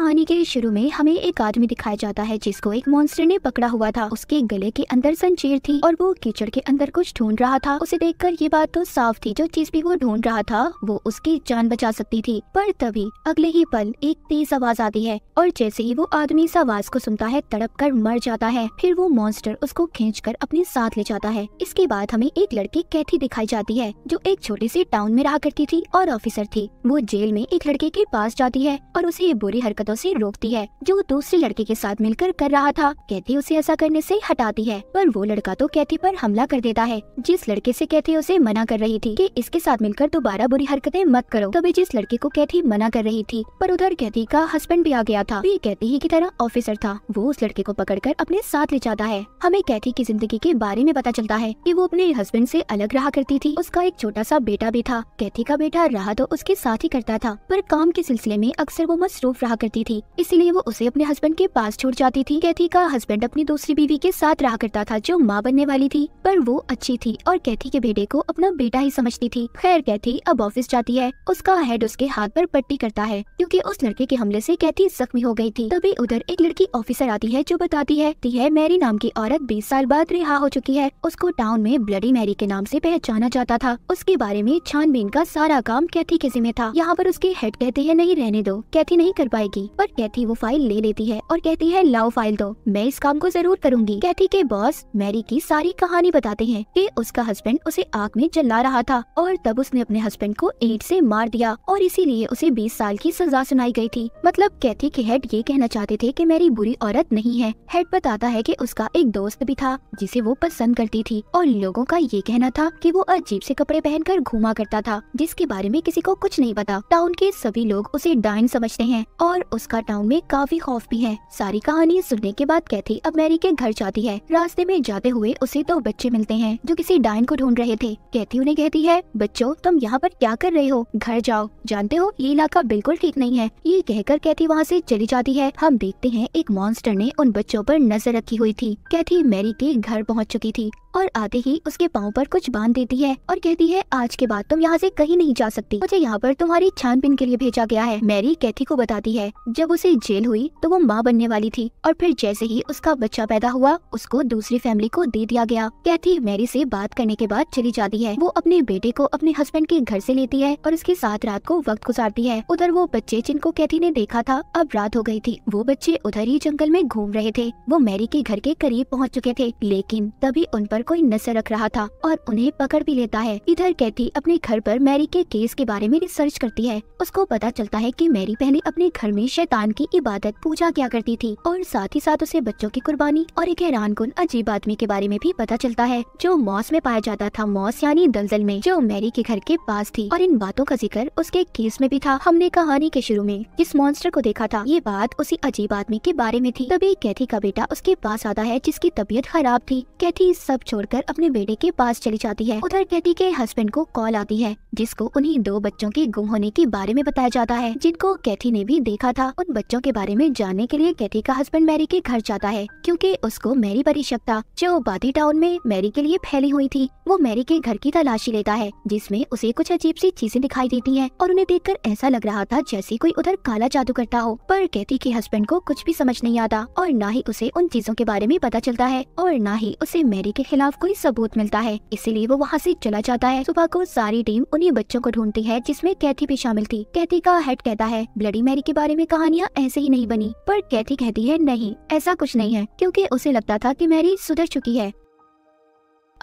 कहानी के शुरू में हमें एक आदमी दिखाया जाता है जिसको एक मॉन्स्टर ने पकड़ा हुआ था उसके गले के अंदर संचेर थी और वो कीचड़ के अंदर कुछ ढूंढ रहा था उसे देखकर ये बात तो साफ थी जो चीज भी वो ढूंढ रहा था वो उसकी जान बचा सकती थी पर तभी अगले ही पल एक तेज आवाज आती है और जैसे ही वो आदमी इस आवाज को सुनता है तड़प कर मर जाता है फिर वो मॉन्स्टर उसको खींच कर अपने साथ ले जाता है इसके बाद हमें एक लड़की कैथी दिखाई जाती है जो एक छोटे से टाउन में रहा करती थी और ऑफिसर थी वो जेल में एक लड़के के पास जाती है और उसे ये बुरी हरकत हरकतों से रोकती है जो दूसरे लड़के के साथ मिलकर कर रहा था कैथी उसे ऐसा करने से हटाती है पर वो लड़का तो कैथी पर हमला कर देता है जिस लड़के से कैथी उसे मना कर रही थी कि इसके साथ मिलकर दोबारा बुरी हरकतें मत करो तभी जिस लड़के को कैथी मना कर रही थी पर उधर कैथी का हस्बैंड भी आ गया था वे कैथी ही की तरह ऑफिसर था वो उस लड़के को कर अपने साथ ले जाता है हमें कैथी की जिंदगी के बारे में पता चलता है की वो अपने हस्बैंड से अलग रहा करती थी उसका एक छोटा सा बेटा भी था कैथी का बेटा रहा तो उसके साथ ही करता था पर काम के सिलसिले में अक्सर वो मसरूफ रहा करती करती थी इसीलिए वो उसे अपने हस्बैंड के पास छोड़ जाती थी कैथी का हस्बैंड अपनी दूसरी बीवी के साथ रहा करता था जो माँ बनने वाली थी पर वो अच्छी थी और कैथी के बेटे को अपना बेटा ही समझती थी खैर कैथी अब ऑफिस जाती है उसका हेड उसके हाथ पर पट्टी करता है क्योंकि उस लड़के के हमले से कैथी जख्मी हो गई थी तभी उधर एक लड़की ऑफिसर आती है जो बताती है ती है मैरी नाम की औरत बीस साल बाद रिहा हो चुकी है उसको टाउन में ब्लडी मैरी के नाम से पहचाना जाता था उसके बारे में छानबीन का सारा काम कैथी के जिम्मे था यहाँ पर उसके हेड कहते हैं नहीं रहने दो कैथी नहीं कर पाएगी पर कैथी वो फाइल ले लेती है और कहती है लाओ फाइल दो तो, मैं इस काम को जरूर करूंगी कैथी के बॉस मैरी की सारी कहानी बताते हैं कि उसका हस्बैंड उसे आग में जला रहा था और तब उसने अपने हस्बैंड को एड से मार दिया और इसीलिए उसे 20 साल की सजा सुनाई गई थी मतलब कैथी के हेड ये कहना चाहते थे कि मेरी बुरी औरत नहीं है हेड बताता है कि उसका एक दोस्त भी था जिसे वो पसंद करती थी और लोगों का ये कहना था कि वो अजीब से कपड़े पहनकर घूमा करता था जिसके बारे में किसी को कुछ नहीं पता टाउन के सभी लोग उसे डाइन समझते हैं और उसका टाउन में काफी खौफ भी है सारी कहानी सुनने के बाद कैथी अब मैरी के घर जाती है रास्ते में जाते हुए उसे दो बच्चे मिलते हैं जो किसी डायन को ढूंढ रहे थे कैथी उन्हें कहती है बच्चों तुम यहाँ पर क्या कर रहे हो घर जाओ जानते हो ये इलाका बिल्कुल ठीक नहीं है ये कहकर कैथी वहाँ से चली जाती है हम देखते हैं एक मॉन्स्टर ने उन बच्चों पर नजर रखी हुई थी कैथी मैरी के घर पहुँच चुकी थी और आते ही उसके पाँव पर कुछ बांध देती है और कहती है आज के बाद तुम यहाँ से कहीं नहीं जा सकती मुझे यहाँ पर तुम्हारी छानबीन के लिए भेजा गया है मैरी कैथी को बताती है जब उसे जेल हुई तो वो माँ बनने वाली थी और फिर जैसे ही उसका बच्चा पैदा हुआ उसको दूसरी फैमिली को दे दिया गया कैथी मैरी से बात करने के बाद चली जाती है वो अपने बेटे को अपने हस्बैंड के घर से लेती है और उसके साथ रात को वक्त गुजारती है उधर वो बच्चे जिनको कैथी ने देखा था अब रात हो गयी थी वो बच्चे उधर ही जंगल में घूम रहे थे वो मैरी के घर के करीब पहुँच चुके थे लेकिन तभी उन पर कोई नजर रख रहा था और उन्हें पकड़ भी लेता है इधर कैथी अपने घर पर मैरी के केस के बारे में रिसर्च करती है उसको पता चलता है की मैरी पहले अपने घर में शैतान की इबादत पूजा किया करती थी और साथ ही साथ उसे बच्चों की कुर्बानी और एक हैरान कन अजीब आदमी के बारे में भी पता चलता है जो मॉस में पाया जाता था मॉस यानी दलदल में जो मैरी के घर के पास थी और इन बातों का जिक्र उसके केस में भी था हमने कहानी के शुरू में इस मॉन्स्टर को देखा था ये बात उसी अजीब आदमी के बारे में थी तभी कैथी का बेटा उसके पास आता है जिसकी तबीयत खराब थी कैथी सब छोड़कर अपने बेटे के पास चली जाती है उधर कैथी के हस्बैंड को कॉल आती है जिसको उन्हीं दो बच्चों के गुम होने के बारे में बताया जाता है जिनको कैथी ने भी देखा था उन बच्चों के बारे में जानने के लिए कैथी का हस्बैंड मैरी के घर जाता है क्योंकि उसको मैरी पर शक्ता जो बाधी टाउन में मैरी के लिए फैली हुई थी वो मैरी के घर की तलाशी लेता है जिसमे उसे कुछ अजीब सी चीजें दिखाई देती है और उन्हें देखकर ऐसा लग रहा था जैसे कोई उधर काला जादू करता हो पर कैथी के हस्बैंड को कुछ भी समझ नहीं आता और न ही उसे उन चीजों के बारे में पता चलता है और न ही उसे मैरी के खिलाफ कोई सबूत मिलता है इसीलिए वो वहाँ ऐसी चला जाता है सुबह को सारी टीम उन्हीं बच्चों को ढूंढती है जिसमें कैथी भी शामिल थी कैथी का हेड कहता है ब्लडी मैरी के बारे में कहानियाँ ऐसे ही नहीं बनी पर कैथी कहती है नहीं ऐसा कुछ नहीं है क्योंकि उसे लगता था कि मैरी सुधर चुकी है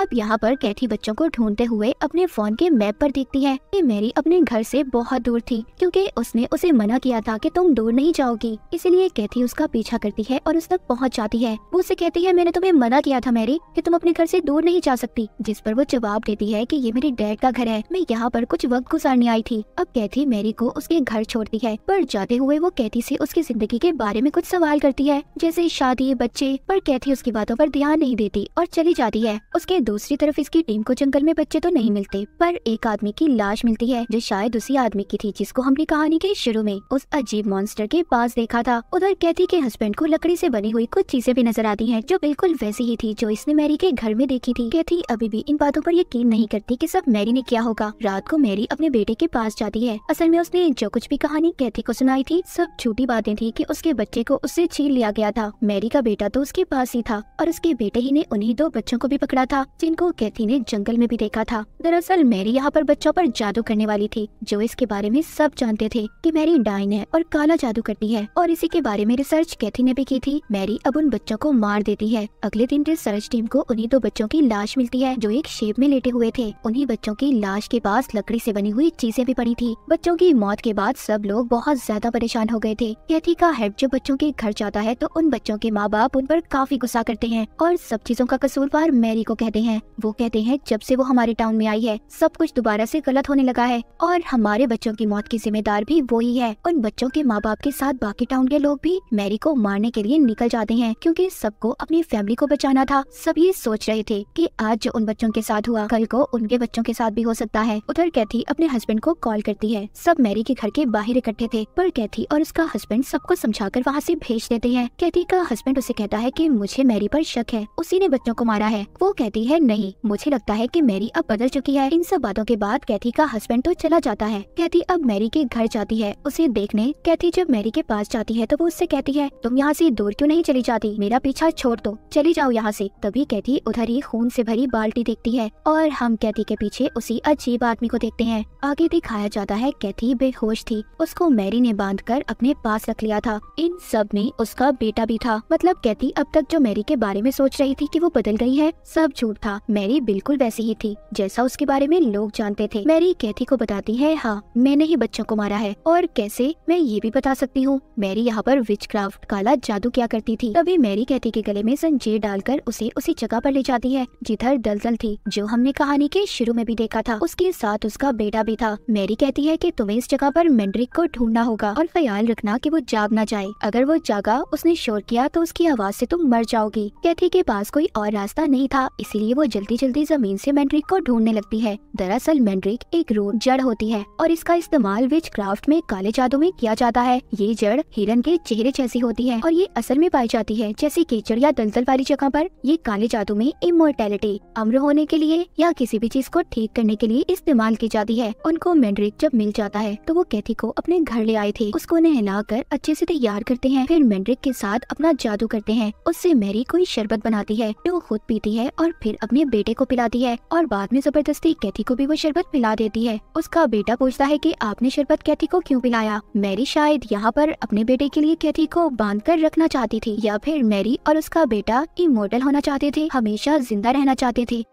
अब यहाँ पर कैथी बच्चों को ढूंढते हुए अपने फोन के मैप पर देखती है कि मैरी अपने घर से बहुत दूर थी क्योंकि उसने उसे मना किया था कि तुम दूर नहीं जाओगी इसीलिए कैथी उसका पीछा करती है और उस तक पहुँच जाती है वो उसे कहती है मैंने तुम्हें मना किया था मैरी कि तुम अपने घर से दूर नहीं जा सकती जिस पर वो जवाब देती है कि ये मेरे डैड का घर है मैं यहाँ पर कुछ वक्त गुजारने आई थी अब कैथी मैरी को उसके घर छोड़ती है पर जाते हुए वो कैथी से उसकी जिंदगी के बारे में कुछ सवाल करती है जैसे शादी बच्चे पर कैथी उसकी बातों पर ध्यान नहीं देती और चली जाती है उसके दूसरी तरफ इसकी टीम को जंगल में बच्चे तो नहीं मिलते पर एक आदमी की लाश मिलती है जो शायद उसी आदमी की थी जिसको हमने कहानी के शुरू में उस अजीब मॉन्स्टर के पास देखा था उधर कैथी के हस्बैंड को लकड़ी से बनी हुई कुछ चीजें भी नजर आती हैं जो बिल्कुल वैसी ही थी जो इसने मैरी के घर में देखी थी कैथी अभी भी इन बातों पर यकीन नहीं करती कि सब मैरी ने क्या होगा रात को मैरी अपने बेटे के पास जाती है असल में उसने जो कुछ भी कहानी कैथी को सुनाई थी सब झूठी बातें थी कि उसके बच्चे को उससे छीन लिया गया था मैरी का बेटा तो उसके पास ही था और उसके बेटे ही ने उन्हीं दो बच्चों को भी पकड़ा था जिनको कैथी ने जंगल में भी देखा था दरअसल मैरी यहाँ पर बच्चों पर जादू करने वाली थी जो इसके बारे में सब जानते थे कि मैरी डाइन है और काला जादू करती है और इसी के बारे में रिसर्च कैथी ने भी की थी मैरी अब उन बच्चों को मार देती है अगले दिन रिसर्च टीम को उन्हीं दो बच्चों की लाश मिलती है जो एक शेप में लेटे हुए थे उन्हीं बच्चों की लाश के पास लकड़ी से बनी हुई चीजें भी पड़ी थी बच्चों की मौत के बाद सब लोग बहुत ज्यादा परेशान हो गए थे कैथी का हेड जो बच्चों के घर जाता है तो उन बच्चों के माँ बाप उन पर काफी गुस्सा करते हैं और सब चीजों का कसूरवार मैरी को कहते हैं हैं वो कहते हैं जब से वो हमारे टाउन में आई है सब कुछ दोबारा से गलत होने लगा है और हमारे बच्चों की मौत की जिम्मेदार भी वो ही है उन बच्चों के माँ बाप के साथ बाकी टाउन के लोग भी मैरी को मारने के लिए निकल जाते हैं क्योंकि सबको अपनी फैमिली को बचाना था सब ये सोच रहे थे कि आज जो उन बच्चों के साथ हुआ कल को उनके बच्चों के साथ भी हो सकता है उधर कैथी अपने हस्बैंड को कॉल करती है सब मैरी के घर के बाहर इकट्ठे थे पर कैथी और उसका हस्बैंड सबको समझा कर वहाँ से भेज देते हैं कैथी का हस्बैंड उसे कहता है की मुझे मैरी पर शक है उसी ने बच्चों को मारा है वो कहती है है नहीं मुझे लगता है कि मैरी अब बदल चुकी है इन सब बातों के बाद कैथी का हस्बैंड तो चला जाता है कैथी अब मैरी के घर जाती है उसे देखने कैथी जब मैरी के पास जाती है तो वो उससे कहती है तुम यहाँ से दूर क्यों नहीं चली जाती मेरा पीछा छोड़ दो चली जाओ यहाँ से तभी कैथी उधर ही खून से भरी बाल्टी देखती है और हम कैथी के पीछे उसी अजीब आदमी को देखते हैं आगे दिखाया जाता है कैथी बेहोश थी उसको मैरी ने बांध कर अपने पास रख लिया था इन सब में उसका बेटा भी था मतलब कैथी अब तक जो मैरी के बारे में सोच रही थी की वो बदल गई है सब झूठ था मैरी बिल्कुल वैसी ही थी जैसा उसके बारे में लोग जानते थे मैरी कैथी को बताती है हाँ मैंने ही बच्चों को मारा है और कैसे मैं ये भी बता सकती हूँ मैरी यहाँ पर विच क्राफ्ट काला जादू क्या करती थी तभी मैरी कैथी के गले में संजय डालकर उसे उसी जगह पर ले जाती है जिधर दलदल थी जो हमने कहानी के शुरू में भी देखा था उसके साथ उसका बेटा भी था मैरी कहती है कि तुम्हें इस जगह पर मेंड्रिक को ढूंढना होगा और ख्याल रखना कि वो जाग ना जाए अगर वो जागा उसने शोर किया तो उसकी आवाज से तुम मर जाओगी कैथी के पास कोई और रास्ता नहीं था इसीलिए वो जल्दी जल्दी जमीन से मैंड्रिक को ढूंढने लगती है दरअसल मैंड्रिक एक रोड जड़ होती है और इसका इस्तेमाल विच क्राफ्ट में काले जादू में किया जाता है ये जड़ हिरन के चेहरे जैसी होती है और ये असल में पाई जाती है जैसे कीचड़ या दलदल वाली जगह पर ये काले जादू में इमोर्टेलिटी अम्र होने के लिए या किसी भी चीज को ठीक करने के लिए इस्तेमाल की जाती है उनको मैंड्रिक जब मिल जाता है तो वो कैथी को अपने घर ले आए थे उसको नहला कर अच्छे से तैयार करते हैं फिर मैंड्रिक के साथ अपना जादू करते हैं उससे मैरी कोई शरबत बनाती है वो खुद पीती है और फिर अपने बेटे को पिलाती है और बाद में जबरदस्ती कैथी को भी वो शरबत पिला देती है उसका बेटा पूछता है कि आपने शरबत कैथी को क्यों पिलाया मैरी शायद यहाँ पर अपने बेटे के लिए कैथी को बांध कर रखना चाहती थी या फिर मैरी और उसका बेटा इमोडल होना चाहते थे हमेशा जिंदा रहना चाहते थे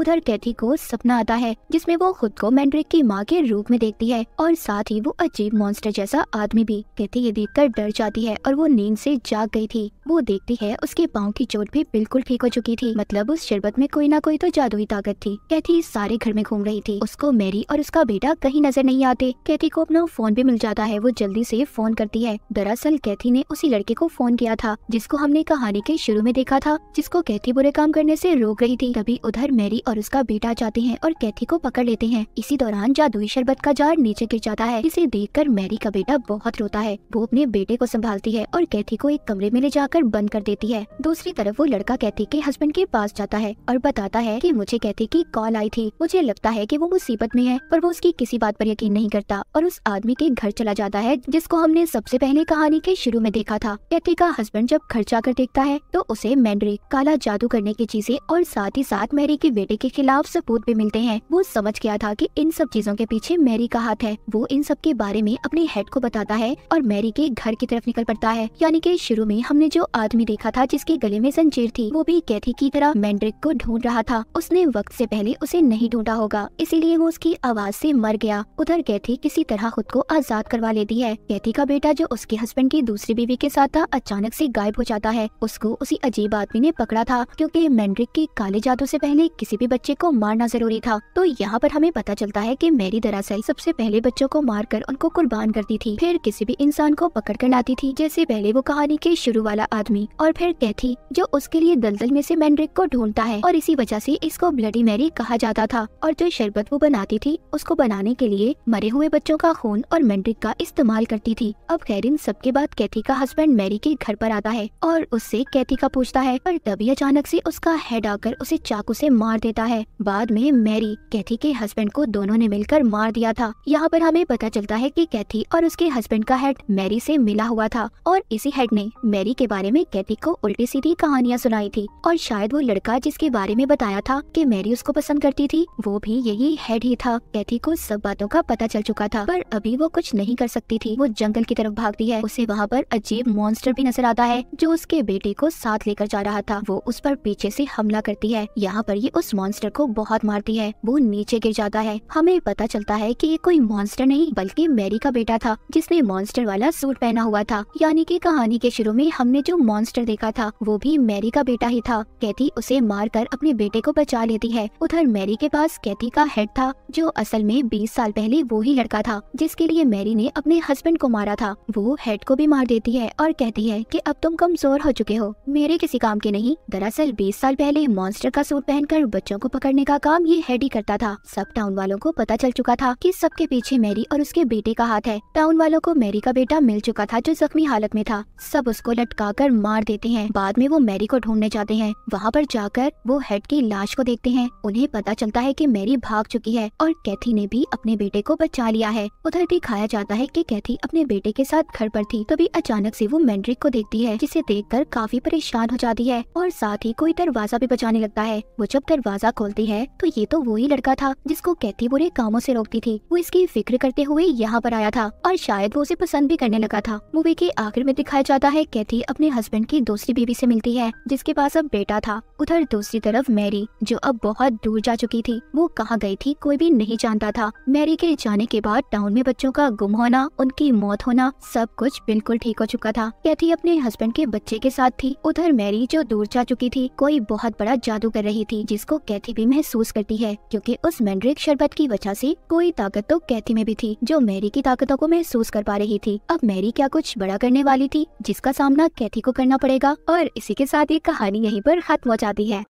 उधर कैथी को सपना आता है जिसमें वो खुद को मैंड्रिक की माँ के रूप में देखती है और साथ ही वो अजीब मॉन्स्टर जैसा आदमी भी कैथी ये देखकर डर जाती है और वो नींद से जाग गई थी वो देखती है उसके पाँव की चोट भी बिल्कुल ठीक हो चुकी थी मतलब उस शरबत में कोई ना कोई तो जादुई ताकत थी कैथी सारे घर में घूम रही थी उसको मैरी और उसका बेटा कहीं नजर नहीं आते कैथी को अपना फोन भी मिल जाता है वो जल्दी से फोन करती है दरअसल कैथी ने उसी लड़के को फोन किया था जिसको हमने कहानी के शुरू में देखा था जिसको कैथी बुरे काम करने से रोक रही थी तभी उधर मैरी और उसका बेटा जाते हैं और कैथी को पकड़ लेते हैं इसी दौरान जादुई शरबत का जार नीचे गिर जाता है इसे देख मैरी का बेटा बहुत रोता है वो अपने बेटे को संभालती है और कैथी को एक कमरे में ले जाकर बंद कर देती है दूसरी तरफ वो लड़का कैथी के हस्बैंड के पास जाता है और बताता है की मुझे कैथी की कॉल आई थी मुझे लगता है की वो मुसीबत में है पर वो उसकी किसी बात आरोप यकीन नहीं करता और उस आदमी के घर चला जाता है जिसको हमने सबसे पहले कहानी के शुरू में देखा था कैथी का हस्बैंड जब घर जाकर देखता है तो उसे मैंड्रिक काला जादू करने की चीजें और साथ ही साथ मैरी की बेटे के खिलाफ सबूत भी मिलते हैं वो समझ गया था कि इन सब चीजों के पीछे मैरी का हाथ है वो इन सब के बारे में अपने हेड को बताता है और मैरी के घर की तरफ निकल पड़ता है यानी कि शुरू में हमने जो आदमी देखा था जिसके गले में जंजीर थी वो भी कैथी की तरह मैंड्रिक को ढूंढ रहा था उसने वक्त से पहले उसे नहीं ढूंढा होगा इसीलिए वो उसकी आवाज से मर गया उधर कैथी किसी तरह खुद को आजाद करवा लेती है कैथी का बेटा जो उसके हस्बैंड की दूसरी बीवी के साथ था अचानक से गायब हो जाता है उसको उसी अजीब आदमी ने पकड़ा था क्योंकि मैंड्रिक के काले जादू से पहले किसी बेबी बच्चे को मारना जरूरी था तो यहाँ पर हमें पता चलता है की मैरी दरअसल सबसे पहले बच्चों को मार कर उनको कुर्बान करती थी फिर किसी भी इंसान को पकड़ कर लाती थी जैसे पहले वो कहानी के शुरू वाला आदमी और फिर कैथी जो उसके लिए दलदल में से मैंड्रिक को ढूंढता है और इसी वजह से इसको ब्लडी मैरी कहा जाता था और जो शरबत वो बनाती थी उसको बनाने के लिए मरे हुए बच्चों का खून और मैंड्रिक का इस्तेमाल करती थी अब खैर इन सबके बाद कैथी का हस्बैंड मैरी के घर पर आता है और उससे कैथी का पूछता है पर तभी अचानक से उसका हेड आकर उसे चाकू से मार देता देता है बाद में मैरी कैथी के हस्बैंड को दोनों ने मिलकर मार दिया था यहाँ पर हमें पता चलता है कि कैथी और उसके हस्बैंड का हेड मैरी से मिला हुआ था और इसी हेड ने मैरी के बारे में कैथी को उल्टी सीधी कहानियाँ सुनाई थी और शायद वो लड़का जिसके बारे में बताया था कि मैरी उसको पसंद करती थी वो भी यही हेड ही था कैथी को सब बातों का पता चल चुका था पर अभी वो कुछ नहीं कर सकती थी वो जंगल की तरफ भागती है उसे वहाँ पर अजीब मॉन्स्टर भी नजर आता है जो उसके बेटे को साथ लेकर जा रहा था वो उस पर पीछे से हमला करती है यहाँ पर ये उस मॉन्स्टर को बहुत मारती है वो नीचे गिर जाता है हमें पता चलता है कि ये कोई मॉन्स्टर नहीं बल्कि मैरी का बेटा था जिसने मॉन्स्टर वाला सूट पहना हुआ था यानी कि कहानी के शुरू में हमने जो मॉन्स्टर देखा था वो भी मैरी का बेटा ही था कैथी उसे कर अपने बेटे को बचा लेती है उधर मैरी के पास कैथी का हेड था जो असल में बीस साल पहले वो ही लड़का था जिसके लिए मैरी ने अपने हस्बैंड को मारा था वो हेड को भी मार देती है और कहती है कि अब तुम कमजोर हो चुके हो मेरे किसी काम के नहीं दरअसल 20 साल पहले मॉन्स्टर का सूट पहनकर बच्चों बच्चों को पकड़ने का काम ये हेडी करता था सब टाउन वालों को पता चल चुका था कि सबके पीछे मैरी और उसके बेटे का हाथ है टाउन वालों को मैरी का बेटा मिल चुका था जो जख्मी हालत में था सब उसको लटका कर मार देते हैं बाद में वो मैरी को ढूंढने जाते हैं वहाँ पर जाकर वो हेड की लाश को देखते हैं उन्हें पता चलता है की मैरी भाग चुकी है और कैथी ने भी अपने बेटे को बचा लिया है उधर दिखाया जाता है की कैथी अपने बेटे के साथ घर पर थी तभी अचानक से वो मैंड्रिक को देखती है जिसे देखकर काफी परेशान हो जाती है और साथ ही कोई दरवाजा भी बचाने लगता है वो जब दरवाजा दरवाजा खोलती है तो ये तो वो ही लड़का था जिसको कैथी बुरे कामों से रोकती थी वो इसकी फिक्र करते हुए यहाँ पर आया था और शायद वो उसे पसंद भी करने लगा था मूवी के आखिर में दिखाया जाता है कैथी अपने हस्बैंड की दूसरी बीवी से मिलती है जिसके पास अब बेटा था उधर दूसरी तरफ मैरी जो अब बहुत दूर जा चुकी थी वो कहाँ गई थी कोई भी नहीं जानता था मैरी के जाने के बाद टाउन में बच्चों का गुम होना उनकी मौत होना सब कुछ बिल्कुल ठीक हो चुका था कैथी अपने हस्बैंड के बच्चे के साथ थी उधर मैरी जो दूर जा चुकी थी कोई बहुत बड़ा जादू कर रही थी जिसको कैथी भी महसूस करती है क्योंकि उस मैंड्रिक शरबत की वजह से कोई ताकत तो कैथी में भी थी जो मैरी की ताकतों को महसूस कर पा रही थी अब मैरी क्या कुछ बड़ा करने वाली थी जिसका सामना कैथी को करना पड़ेगा और इसी के साथ ये कहानी यहीं पर खत्म हो जाती है